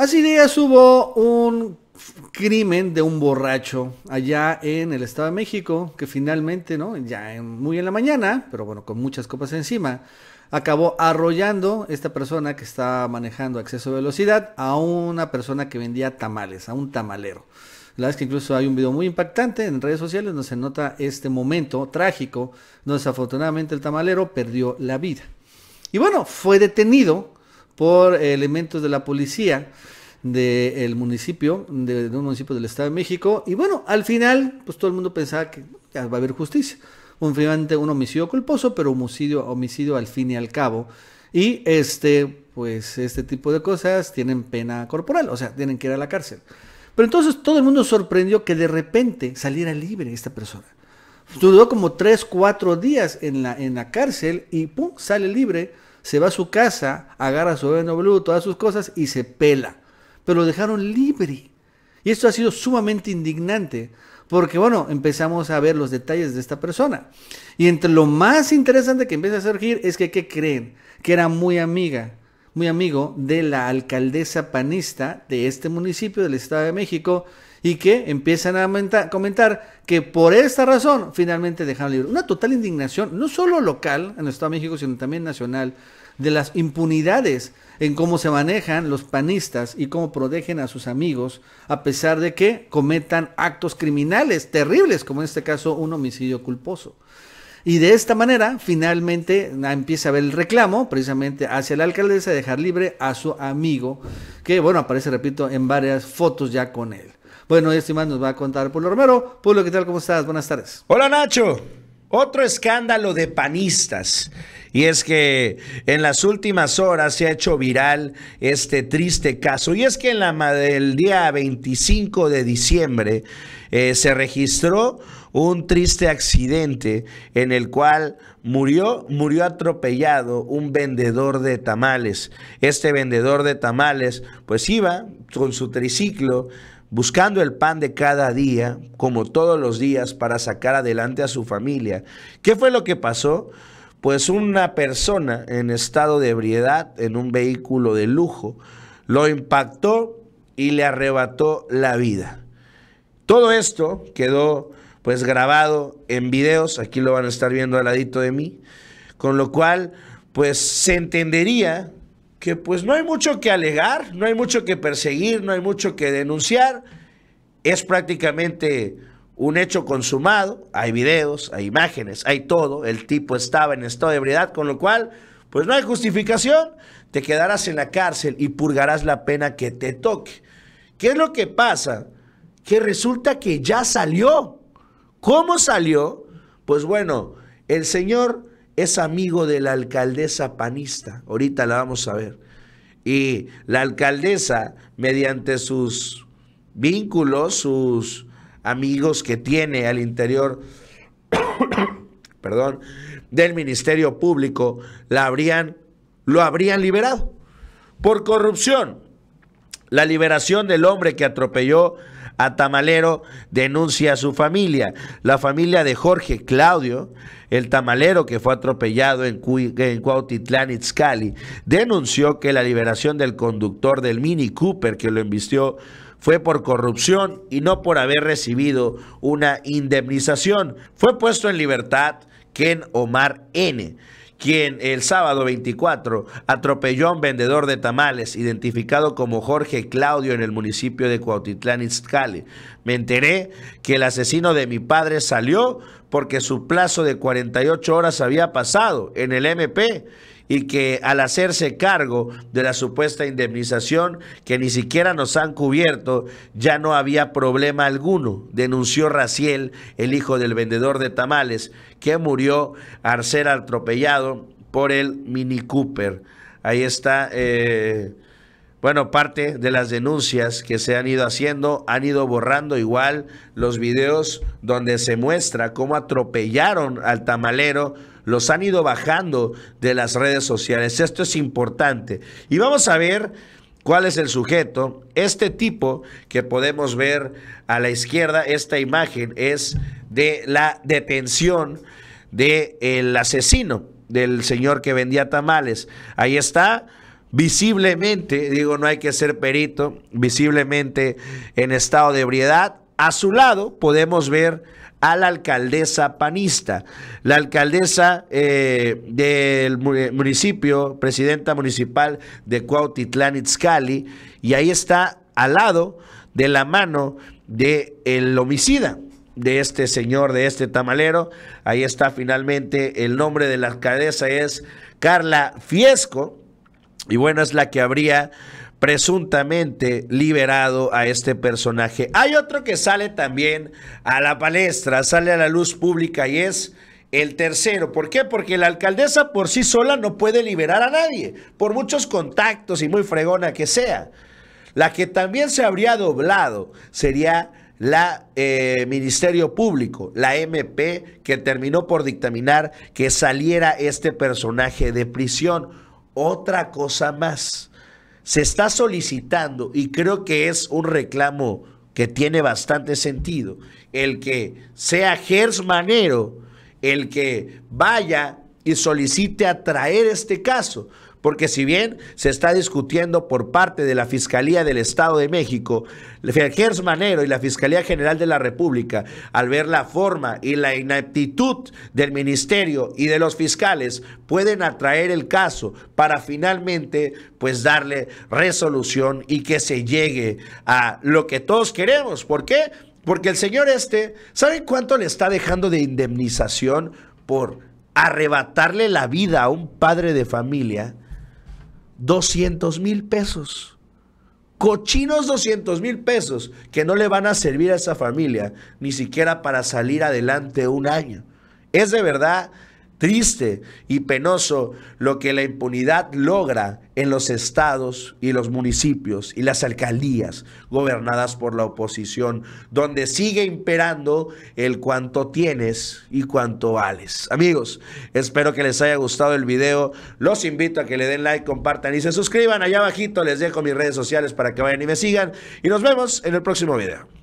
Hace días hubo un crimen de un borracho allá en el Estado de México, que finalmente, ¿no? Ya muy en la mañana, pero bueno, con muchas copas encima, acabó arrollando esta persona que estaba manejando a exceso de velocidad a una persona que vendía tamales, a un tamalero. La verdad es que incluso hay un video muy impactante en redes sociales donde se nota este momento trágico, donde desafortunadamente el tamalero perdió la vida. Y bueno, fue detenido por elementos de la policía del municipio, de, un municipio del Estado de México. Y bueno, al final, pues todo el mundo pensaba que ya va a haber justicia. Un, un homicidio culposo, pero homicidio, homicidio al fin y al cabo. Y este, pues este tipo de cosas tienen pena corporal, o sea, tienen que ir a la cárcel. Pero entonces todo el mundo sorprendió que de repente saliera libre esta persona. Duró como tres, cuatro días en la, en la cárcel y pum, sale libre se va a su casa, agarra su BMW, todas sus cosas y se pela. Pero lo dejaron libre. Y esto ha sido sumamente indignante, porque bueno, empezamos a ver los detalles de esta persona. Y entre lo más interesante que empieza a surgir es que, ¿qué creen? Que era muy amiga, muy amigo de la alcaldesa panista de este municipio del Estado de México y que empiezan a comentar que por esta razón finalmente dejaron libre. Una total indignación, no solo local en el Estado de México, sino también nacional, de las impunidades en cómo se manejan los panistas y cómo protegen a sus amigos, a pesar de que cometan actos criminales terribles, como en este caso un homicidio culposo. Y de esta manera, finalmente empieza a ver el reclamo, precisamente hacia la alcaldesa, de dejar libre a su amigo, que bueno, aparece, repito, en varias fotos ya con él. Bueno, este más nos va a contar Pueblo Romero. Pueblo, ¿qué tal? ¿Cómo estás? Buenas tardes. Hola, Nacho. Otro escándalo de panistas. Y es que en las últimas horas se ha hecho viral este triste caso. Y es que en la, el día 25 de diciembre eh, se registró un triste accidente en el cual murió, murió atropellado un vendedor de tamales. Este vendedor de tamales pues iba con su triciclo buscando el pan de cada día, como todos los días, para sacar adelante a su familia. ¿Qué fue lo que pasó? Pues una persona en estado de ebriedad, en un vehículo de lujo, lo impactó y le arrebató la vida. Todo esto quedó pues grabado en videos, aquí lo van a estar viendo al ladito de mí, con lo cual pues se entendería que pues no hay mucho que alegar, no hay mucho que perseguir, no hay mucho que denunciar. Es prácticamente un hecho consumado, hay videos, hay imágenes, hay todo, el tipo estaba en estado de ebriedad, con lo cual, pues no hay justificación, te quedarás en la cárcel y purgarás la pena que te toque. ¿Qué es lo que pasa? Que resulta que ya salió. ¿Cómo salió? Pues bueno, el señor es amigo de la alcaldesa panista, ahorita la vamos a ver. Y la alcaldesa, mediante sus vínculos, sus amigos que tiene al interior, perdón, del Ministerio Público, la habrían, lo habrían liberado por corrupción. La liberación del hombre que atropelló Tamalero denuncia a su familia. La familia de Jorge Claudio, el tamalero que fue atropellado en, en Cuautitlán, Itzcali, denunció que la liberación del conductor del Mini Cooper que lo embistió fue por corrupción y no por haber recibido una indemnización. Fue puesto en libertad Ken Omar N., quien el sábado 24 atropelló a un vendedor de tamales identificado como Jorge Claudio en el municipio de Cuautitlán Izcalli. Me enteré que el asesino de mi padre salió porque su plazo de 48 horas había pasado en el MP y que al hacerse cargo de la supuesta indemnización que ni siquiera nos han cubierto, ya no había problema alguno, denunció Raciel, el hijo del vendedor de tamales, que murió al ser atropellado por el Mini Cooper. Ahí está. Eh, bueno, parte de las denuncias que se han ido haciendo, han ido borrando igual los videos donde se muestra cómo atropellaron al tamalero los han ido bajando de las redes sociales. Esto es importante. Y vamos a ver cuál es el sujeto. Este tipo que podemos ver a la izquierda, esta imagen es de la detención del asesino, del señor que vendía tamales. Ahí está visiblemente, digo, no hay que ser perito, visiblemente en estado de ebriedad. A su lado podemos ver a la alcaldesa panista. La alcaldesa eh, del eh, municipio, presidenta municipal de Cuautitlán Itzcali, y ahí está al lado de la mano del homicida de este señor, de este tamalero. Ahí está finalmente el nombre de la alcaldesa, es Carla Fiesco. Y bueno, es la que habría presuntamente liberado a este personaje. Hay otro que sale también a la palestra, sale a la luz pública y es el tercero. ¿Por qué? Porque la alcaldesa por sí sola no puede liberar a nadie, por muchos contactos y muy fregona que sea. La que también se habría doblado sería la eh, Ministerio Público, la MP, que terminó por dictaminar que saliera este personaje de prisión. Otra cosa más se está solicitando, y creo que es un reclamo que tiene bastante sentido, el que sea Gers Manero el que vaya y solicite atraer este caso, porque si bien se está discutiendo por parte de la Fiscalía del Estado de México, Gers Manero y la Fiscalía General de la República, al ver la forma y la ineptitud del ministerio y de los fiscales, pueden atraer el caso para finalmente pues darle resolución y que se llegue a lo que todos queremos. ¿Por qué? Porque el señor este, sabe cuánto le está dejando de indemnización por arrebatarle la vida a un padre de familia 200 mil pesos. Cochinos 200 mil pesos que no le van a servir a esa familia ni siquiera para salir adelante un año. Es de verdad triste y penoso lo que la impunidad logra en los estados y los municipios y las alcaldías gobernadas por la oposición, donde sigue imperando el cuanto tienes y cuanto vales. Amigos, espero que les haya gustado el video. Los invito a que le den like, compartan y se suscriban. Allá abajito les dejo mis redes sociales para que vayan y me sigan. Y nos vemos en el próximo video.